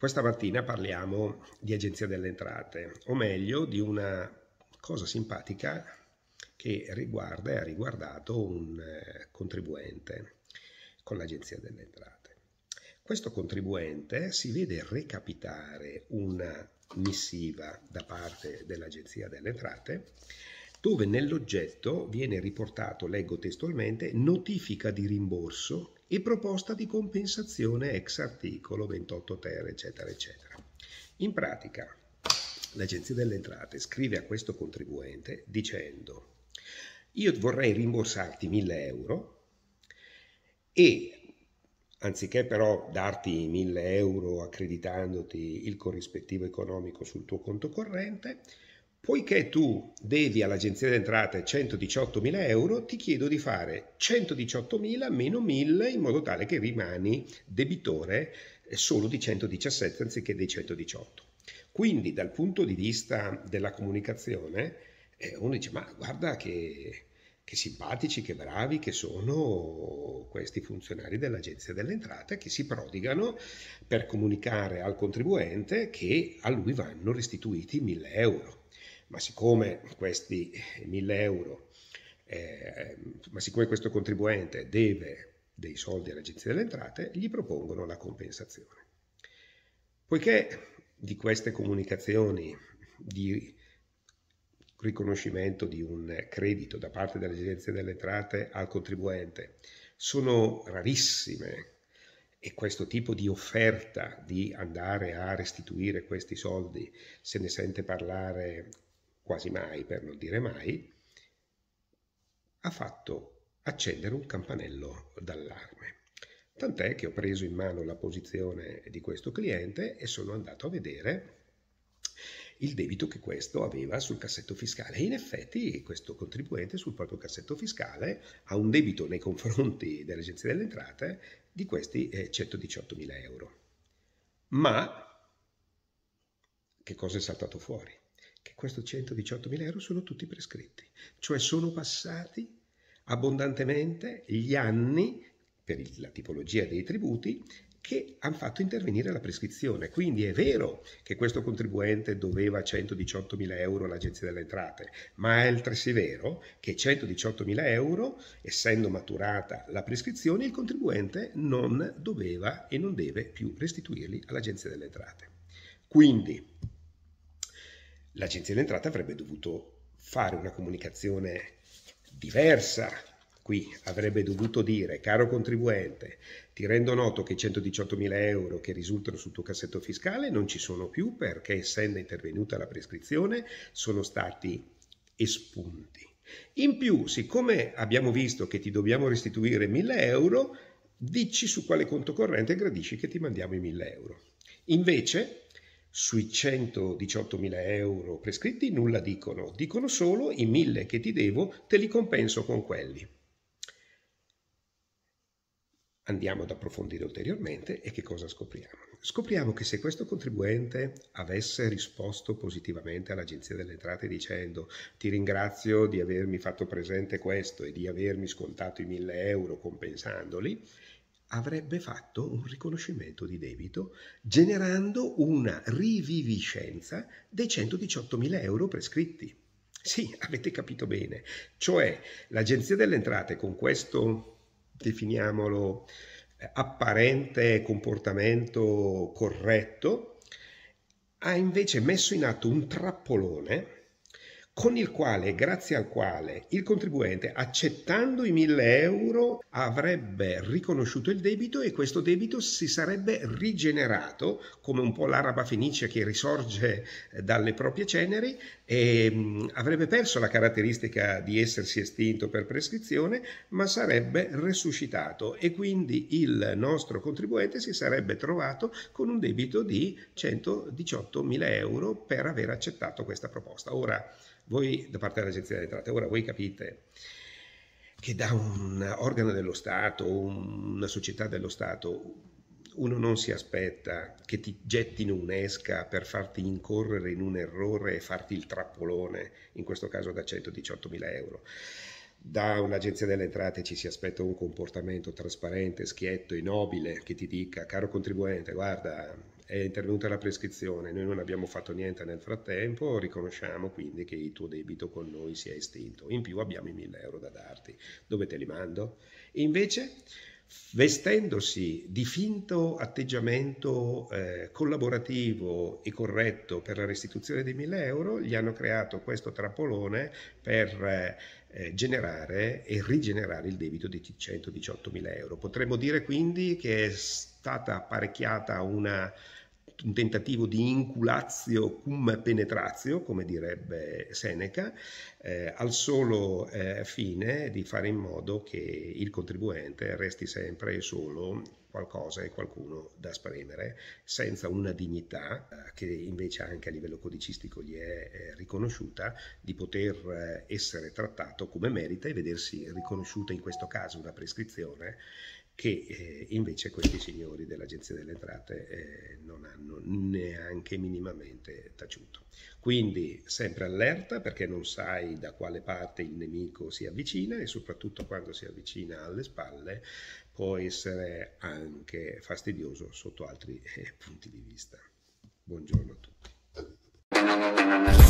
Questa mattina parliamo di Agenzia delle Entrate, o meglio di una cosa simpatica che riguarda e ha riguardato un eh, contribuente con l'Agenzia delle Entrate. Questo contribuente si vede recapitare una missiva da parte dell'Agenzia delle Entrate, dove nell'oggetto viene riportato, leggo testualmente, notifica di rimborso e proposta di compensazione ex articolo 28 ter, eccetera, eccetera. In pratica, l'Agenzia delle Entrate scrive a questo contribuente dicendo io vorrei rimborsarti 1000 euro e anziché però darti 1000 euro accreditandoti il corrispettivo economico sul tuo conto corrente, poiché tu devi all'agenzia delle entrate 118.000 euro, ti chiedo di fare 118.000 meno 1000 in modo tale che rimani debitore solo di 117 anziché dei 118. Quindi dal punto di vista della comunicazione, eh, uno dice ma guarda che che simpatici, che bravi che sono questi funzionari dell'Agenzia delle Entrate che si prodigano per comunicare al contribuente che a lui vanno restituiti 1000 euro. Ma siccome questi 1000 euro, eh, ma siccome questo contribuente deve dei soldi all'Agenzia delle Entrate, gli propongono la compensazione. Poiché di queste comunicazioni di riconoscimento di un credito da parte dell'Agenzia delle Entrate al contribuente. Sono rarissime e questo tipo di offerta di andare a restituire questi soldi se ne sente parlare quasi mai, per non dire mai, ha fatto accendere un campanello d'allarme. Tant'è che ho preso in mano la posizione di questo cliente e sono andato a vedere il debito che questo aveva sul cassetto fiscale. in effetti questo contribuente sul proprio cassetto fiscale ha un debito nei confronti dell'Agenzia delle Entrate di questi 118 eh, mila euro. Ma che cosa è saltato fuori? Che questi 118 mila euro sono tutti prescritti, cioè sono passati abbondantemente gli anni per la tipologia dei tributi che hanno fatto intervenire la prescrizione. Quindi è vero che questo contribuente doveva 118.000 euro all'Agenzia delle Entrate, ma è altresì vero che 118.000 euro, essendo maturata la prescrizione, il contribuente non doveva e non deve più restituirli all'Agenzia delle Entrate. Quindi l'Agenzia delle Entrate avrebbe dovuto fare una comunicazione diversa Qui avrebbe dovuto dire, caro contribuente, ti rendo noto che i 118.000 euro che risultano sul tuo cassetto fiscale non ci sono più perché, essendo intervenuta la prescrizione, sono stati espunti. In più, siccome abbiamo visto che ti dobbiamo restituire 1.000 euro, dici su quale conto corrente gradisci che ti mandiamo i 1.000 euro. Invece, sui 118.000 euro prescritti nulla dicono, dicono solo i 1.000 che ti devo, te li compenso con quelli andiamo ad approfondire ulteriormente e che cosa scopriamo? Scopriamo che se questo contribuente avesse risposto positivamente all'Agenzia delle Entrate dicendo ti ringrazio di avermi fatto presente questo e di avermi scontato i 1000 euro compensandoli, avrebbe fatto un riconoscimento di debito generando una riviviscenza dei 118.000 euro prescritti. Sì, avete capito bene. Cioè l'Agenzia delle Entrate con questo definiamolo, eh, apparente comportamento corretto, ha invece messo in atto un trappolone con il quale, grazie al quale, il contribuente, accettando i 1000 euro, avrebbe riconosciuto il debito e questo debito si sarebbe rigenerato, come un po' l'araba fenicia che risorge eh, dalle proprie ceneri, e mm, avrebbe perso la caratteristica di essersi estinto per prescrizione, ma sarebbe resuscitato e quindi il nostro contribuente si sarebbe trovato con un debito di 118.000 euro per aver accettato questa proposta. Ora, voi da parte dell'Agenzia delle Entrate, ora voi capite che da un organo dello Stato, una società dello Stato, uno non si aspetta che ti gettino un'esca per farti incorrere in un errore e farti il trappolone, in questo caso da 118 mila euro. Da un'agenzia delle entrate ci si aspetta un comportamento trasparente, schietto e nobile che ti dica, caro contribuente, guarda, è intervenuta la prescrizione, noi non abbiamo fatto niente nel frattempo, riconosciamo quindi che il tuo debito con noi si è estinto, in più abbiamo i 1000 euro da darti, dove te li mando? invece, vestendosi di finto atteggiamento eh, collaborativo e corretto per la restituzione dei 1000 euro, gli hanno creato questo trappolone per eh, eh generare e rigenerare il debito di 118 mila euro. Potremmo dire quindi che è stata apparecchiata una un tentativo di inculatio cum penetratio, come direbbe Seneca, eh, al solo eh, fine di fare in modo che il contribuente resti sempre e solo qualcosa e qualcuno da spremere, senza una dignità eh, che invece anche a livello codicistico gli è eh, riconosciuta, di poter eh, essere trattato come merita e vedersi riconosciuta in questo caso una prescrizione che eh, invece questi signori dell'Agenzia delle Entrate eh, non hanno neanche minimamente taciuto. Quindi sempre allerta perché non sai da quale parte il nemico si avvicina e soprattutto quando si avvicina alle spalle può essere anche fastidioso sotto altri eh, punti di vista. Buongiorno a tutti.